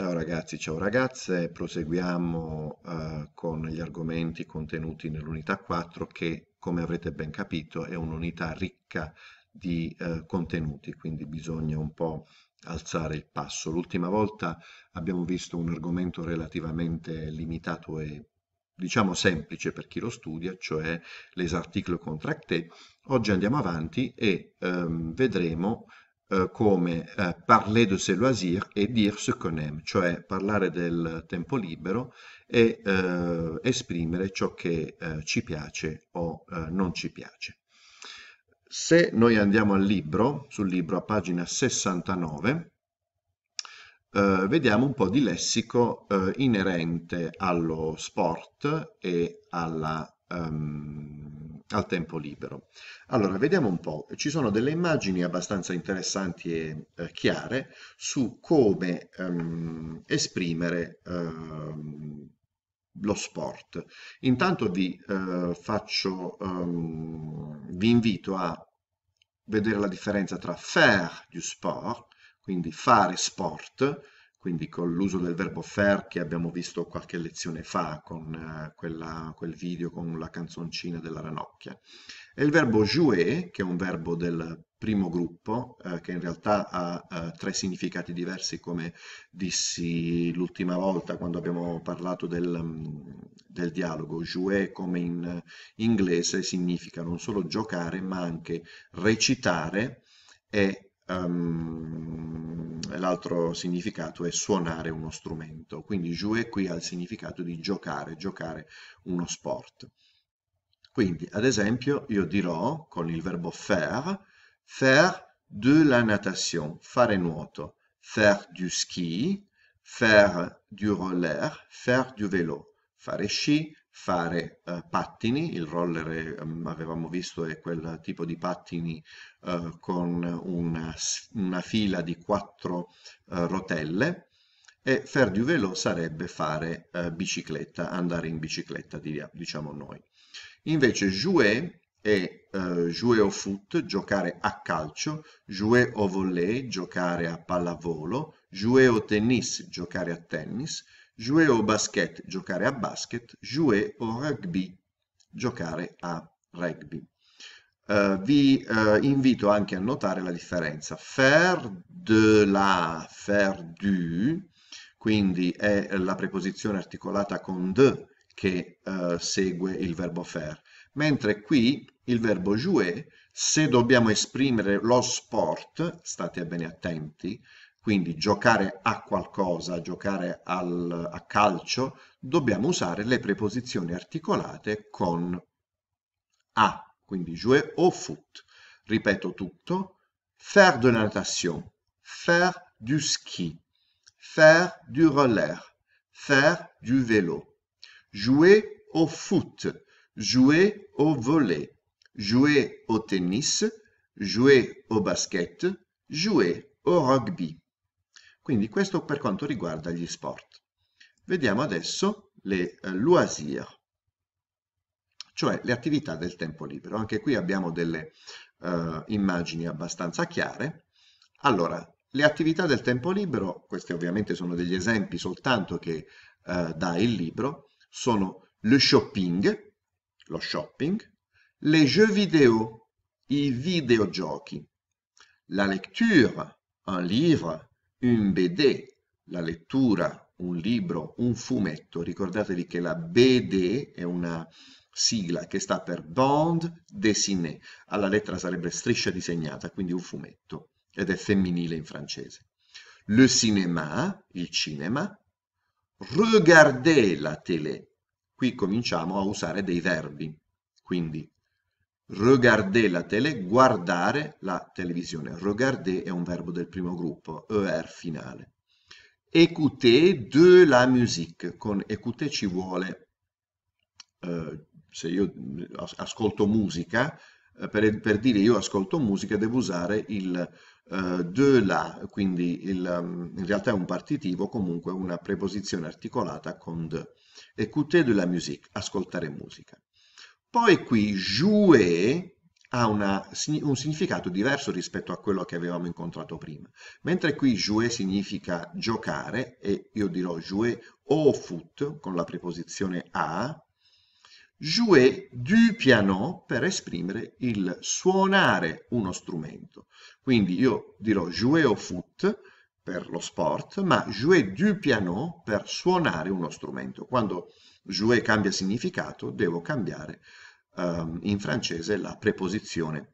Ciao ragazzi, ciao ragazze, proseguiamo eh, con gli argomenti contenuti nell'unità 4 che, come avrete ben capito, è un'unità ricca di eh, contenuti, quindi bisogna un po' alzare il passo. L'ultima volta abbiamo visto un argomento relativamente limitato e diciamo semplice per chi lo studia, cioè les articles contractés. Oggi andiamo avanti e ehm, vedremo eh, come eh, parler de ses loisirs e dire ce qu'on aime, cioè parlare del tempo libero e eh, esprimere ciò che eh, ci piace o eh, non ci piace. Se noi andiamo al libro, sul libro a pagina 69, vediamo un po' di lessico inerente allo sport e alla... Um, al tempo libero. Allora, vediamo un po', ci sono delle immagini abbastanza interessanti e eh, chiare su come ehm, esprimere ehm, lo sport. Intanto vi, eh, faccio, ehm, vi invito a vedere la differenza tra faire du sport, quindi fare sport, quindi con l'uso del verbo fare che abbiamo visto qualche lezione fa con eh, quella, quel video con la canzoncina della ranocchia. E il verbo jouer, che è un verbo del primo gruppo, eh, che in realtà ha eh, tre significati diversi, come dissi l'ultima volta quando abbiamo parlato del, mm, del dialogo. Jouer, come in inglese, significa non solo giocare, ma anche recitare e Um, l'altro significato è suonare uno strumento, quindi jouer qui ha il significato di giocare, giocare uno sport. Quindi, ad esempio, io dirò con il verbo faire, faire de la natation, fare nuoto, faire du ski, faire du roller, faire du vélo, fare sci, fare eh, pattini, il roller ehm, avevamo visto è quel tipo di pattini eh, con una, una, fila di quattro eh, rotelle e faire du vélo sarebbe fare eh, bicicletta, andare in bicicletta diciamo noi. Invece jouer è eh, jouer au foot, giocare a calcio, jouer au volley, giocare a pallavolo, jouer au tennis, giocare a tennis, Jouer au basket, giocare a basket. Jouer au rugby, giocare a rugby. Uh, vi uh, invito anche a notare la differenza. Faire de la, faire du, quindi è la preposizione articolata con de che uh, segue il verbo faire, mentre qui il verbo jouer, se dobbiamo esprimere lo sport, state bene attenti, quindi giocare a qualcosa, giocare al, a calcio, dobbiamo usare le preposizioni articolate con a, quindi jouer au foot. Ripeto tutto, faire de la natation, faire du ski, faire du roller, faire du vélo, jouer au foot, jouer au volet, jouer au tennis, jouer au basket, jouer au rugby. Quindi questo per quanto riguarda gli sport. Vediamo adesso le eh, loisirs, cioè le attività del tempo libero. Anche qui abbiamo delle eh, immagini abbastanza chiare. Allora, le attività del tempo libero, questi ovviamente sono degli esempi soltanto che eh, dà il libro, sono le shopping, lo shopping, les jeux vidéo, i videogiochi, la lecture, un livre, un BD, la lettura, un libro, un fumetto. Ricordatevi che la BD è una sigla che sta per bande dessinée. Alla lettera sarebbe striscia disegnata, quindi un fumetto, ed è femminile in francese. Le cinéma, il cinema. Regarder la télé. Qui cominciamo a usare dei verbi, quindi Regarder la tele, guardare la televisione. Regarder è un verbo del primo gruppo, ER finale. Écouter de la musique. Con écouter ci vuole, eh, se io ascolto musica, eh, per, per, dire io ascolto musica devo usare il uh, de la, quindi il, mm, in realtà è un partitivo, comunque una preposizione articolata con de. Écouter de la musique, ascoltare musica. Poi qui Joué ha una, un significato diverso rispetto a quello che avevamo incontrato prima. Mentre qui jouer significa giocare, e io dirò jouer au foot con la preposizione a, jouer du piano per esprimere il suonare uno strumento. Quindi io dirò jouer au foot per lo sport, ma jouer du piano per suonare uno strumento. Quando jouer cambia significato, devo cambiare um, in francese la preposizione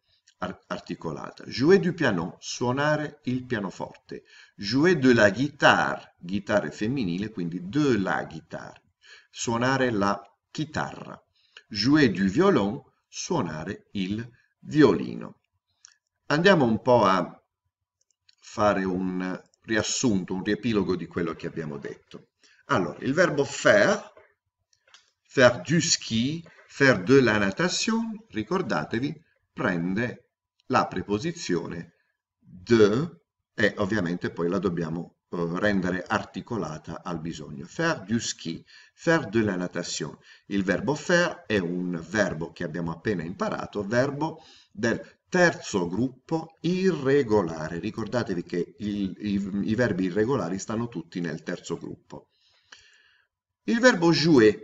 articolata. Jouer du piano, suonare il pianoforte. Jouer de la guitare, chitarra femminile, quindi de la guitare, suonare la chitarra. Jouer du violon, suonare il violino. Andiamo un po' a fare un riassunto, un riepilogo di quello che abbiamo detto. Allora, il verbo faire, faire du ski, faire de la natation, ricordatevi, prende la preposizione de e ovviamente poi la dobbiamo eh, rendere articolata al bisogno. Faire du ski, faire de la natation. Il verbo faire è un verbo che abbiamo appena imparato, verbo del Terzo gruppo irregolare, ricordatevi che il, i, i, verbi irregolari stanno tutti nel terzo gruppo. Il verbo jouer,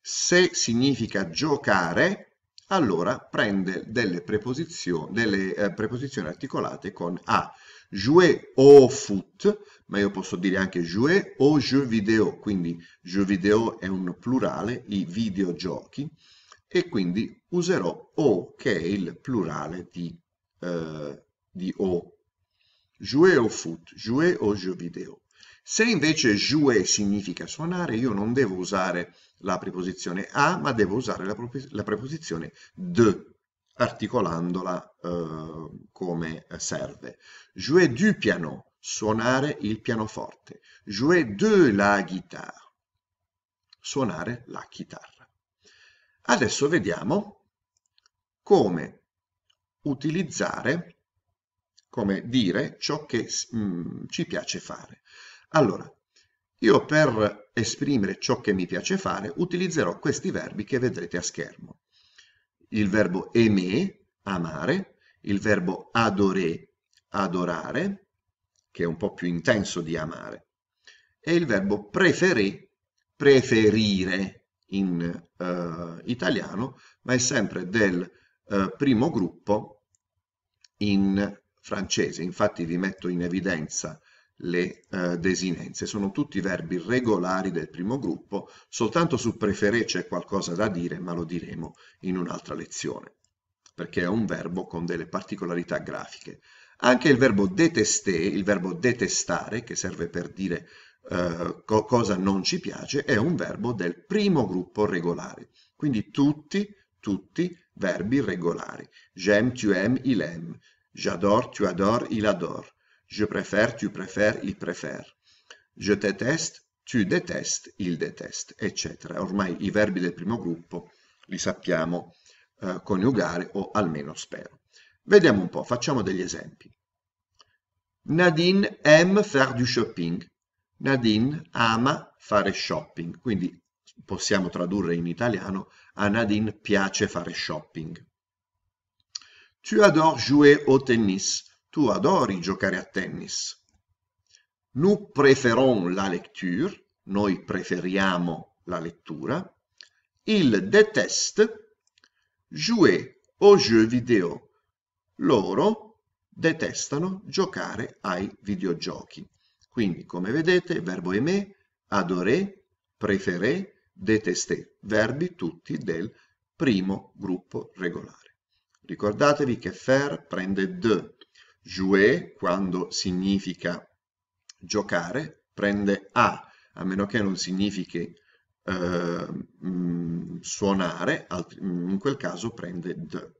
se significa giocare, allora prende delle preposizioni, delle, eh, preposizioni articolate con a. Jouer au foot, ma io posso dire anche jouer au jeu vidéo, quindi jeu vidéo è un plurale, i videogiochi e quindi userò O che è il plurale di, eh, di O. Jouer au foot, jouer au jeu vidéo. Se invece jouer significa suonare, io non devo usare la preposizione a, ma devo usare la, la preposizione de, articolandola eh, come serve. Jouer du piano, suonare il pianoforte. Jouer de la guitare, suonare la chitarra. Adesso vediamo come utilizzare, come dire ciò che mh, mm, ci piace fare. Allora, io per esprimere ciò che mi piace fare utilizzerò questi verbi che vedrete a schermo. Il verbo aimer, amare, il verbo adore, adorare, che è un po' più intenso di amare, e il verbo preferire, preferire, in eh, italiano, ma è sempre del eh, primo gruppo in francese. Infatti vi metto in evidenza le eh, desinenze. Sono tutti verbi regolari del primo gruppo, soltanto su preferé c'è qualcosa da dire, ma lo diremo in un'altra lezione, perché è un verbo con delle particolarità grafiche. Anche il verbo détester, il verbo detestare, che serve per dire eh, co cosa non ci piace, è un verbo del primo gruppo regolare. Quindi tutti, tutti verbi regolari. J'aime, tu aimes, il aime. J'adore, tu adore, il adore. Je préfère, tu préfères, il préfère. Je déteste, tu détestes, il déteste, eccetera. Ormai i verbi del primo gruppo li sappiamo eh, coniugare, o almeno spero. Vediamo un po', facciamo degli esempi. Nadine aime faire du shopping. Nadine ama fare shopping, quindi possiamo tradurre in italiano a Nadine piace fare shopping. Tu adores jouer au tennis, tu adori giocare a tennis. Nous préférons la lecture, noi preferiamo la lettura. Il déteste jouer aux jeux vidéo. Loro detestano giocare ai videogiochi. Quindi, come vedete, verbo aimer, adoré, preferé, détester, verbi tutti del primo gruppo regolare. Ricordatevi che faire prende de, jouer quando significa giocare, prende a, a meno che non significhi eh, mm, suonare, in quel caso prende de.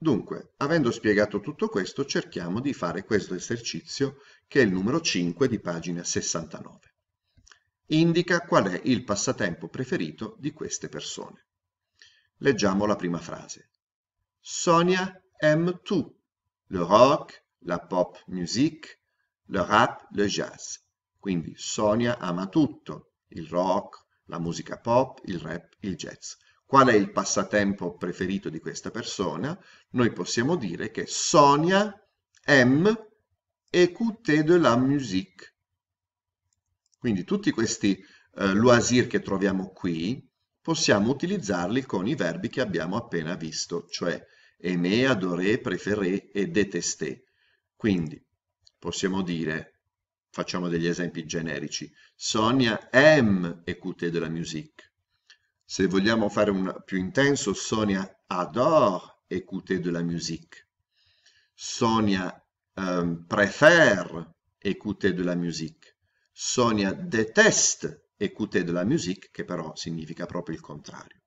Dunque, avendo spiegato tutto questo, cerchiamo di fare questo esercizio che è il numero 5 di pagina 69. Indica qual è il passatempo preferito di queste persone. Leggiamo la prima frase. Sonia aime tout, le rock, la pop music, le rap, le jazz. Quindi Sonia ama tutto, il rock, la musica pop, il rap, il jazz. Qual è il passatempo preferito di questa persona? Noi possiamo dire che Sonia aime écouter de la musique. Quindi tutti questi eh, loisir che troviamo qui possiamo utilizzarli con i verbi che abbiamo appena visto, cioè aimer, adorer, préférer e détester. Quindi possiamo dire, facciamo degli esempi generici, Sonia aime écouter de la musique. Se vogliamo fare un più intenso, Sonia adore écouter de la musique. Sonia euh, préfère écouter de la musique. Sonia déteste écouter de la musique, che però significa proprio il contrario.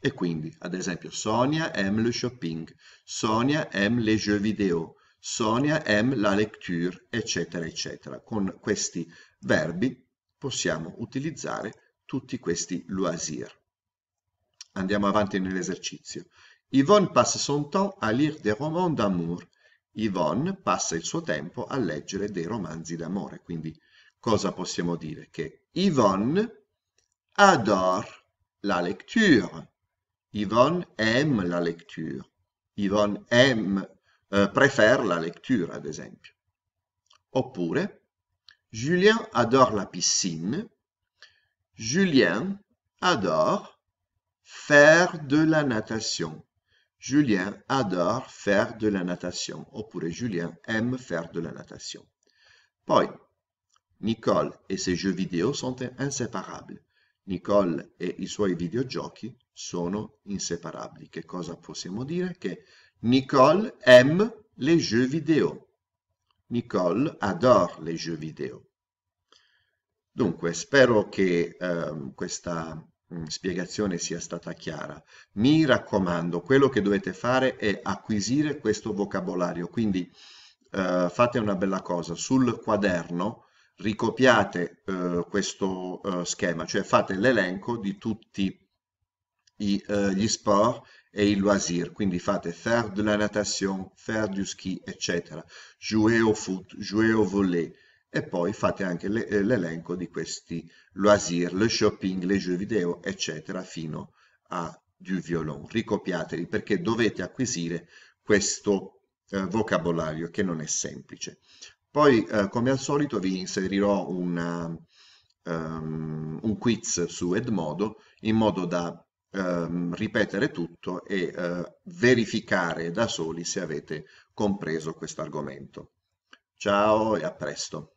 E quindi, ad esempio, Sonia aime le shopping, Sonia aime les jeux vidéo, Sonia aime la lecture, eccetera, eccetera. Con questi verbi possiamo utilizzare tutti questi loisirs. Andiamo avanti nell'esercizio. Yvonne passe son temps à lire des romans d'amour. Yvonne passa il suo tempo a leggere dei romanzi d'amore. Quindi cosa possiamo dire? Che Yvonne adore la lecture. Yvonne aime la lecture. Yvonne aime, eh, préfère la lecture, ad esempio. Oppure, Julien adore la piscine. Julien adore Faire de la natation. Julien adore faire de la natation, oppure Julien aime faire de la natation. Poi, Nicole e ses jeux vidéo sont inseparabili. Nicole e i suoi videogiochi sono inseparabili. Che cosa possiamo dire? Che Nicole aime les jeux vidéo. Nicole adore les jeux vidéo. Dunque, spero che eh, questa Mm. spiegazione sia stata chiara. Mi raccomando, quello che dovete fare è acquisire questo vocabolario, quindi eh, fate una bella cosa, sul quaderno ricopiate eh, questo eh, schema, cioè fate l'elenco di tutti i, eh, gli sport e i loisir, quindi fate faire de la natation, faire du ski, eccetera, jouer au foot, jouer au volley, e poi fate anche eh, l'elenco di questi loisir, le shopping, le jeux vidéo, eccetera, fino a du violon. Ricopiateli perché dovete acquisire questo eh, vocabolario che non è semplice. Poi, eh, come al solito, vi inserirò una, um, un quiz su Edmodo in modo da um, ripetere tutto e uh, verificare da soli se avete compreso questo argomento. Ciao e a presto!